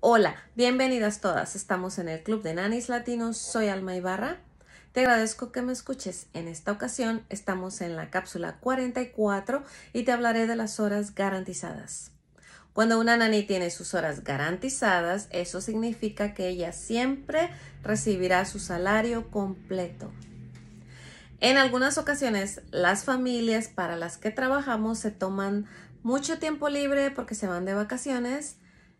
Hola, bienvenidas todas. Estamos en el Club de Nanis Latinos. Soy Alma Ibarra. Te agradezco que me escuches. En esta ocasión estamos en la cápsula 44 y te hablaré de las horas garantizadas. Cuando una nani tiene sus horas garantizadas, eso significa que ella siempre recibirá su salario completo. En algunas ocasiones, las familias para las que trabajamos se toman mucho tiempo libre porque se van de vacaciones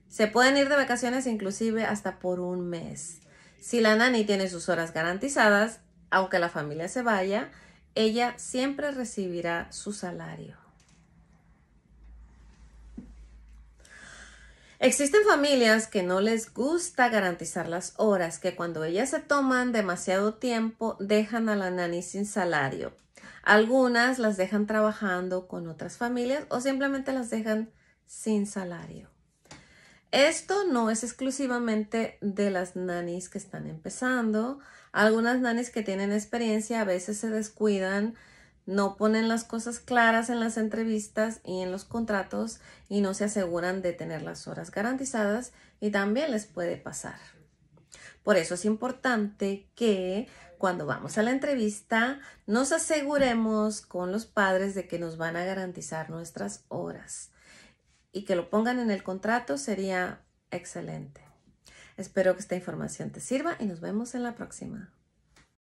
se pueden ir de vacaciones inclusive hasta por un mes. Si la nani tiene sus horas garantizadas, aunque la familia se vaya, ella siempre recibirá su salario. Existen familias que no les gusta garantizar las horas, que cuando ellas se toman demasiado tiempo dejan a la nani sin salario. Algunas las dejan trabajando con otras familias o simplemente las dejan sin salario. Esto no es exclusivamente de las nanis que están empezando. Algunas nanis que tienen experiencia a veces se descuidan, no ponen las cosas claras en las entrevistas y en los contratos y no se aseguran de tener las horas garantizadas y también les puede pasar. Por eso es importante que cuando vamos a la entrevista nos aseguremos con los padres de que nos van a garantizar nuestras horas y que lo pongan en el contrato sería excelente. Espero que esta información te sirva y nos vemos en la próxima.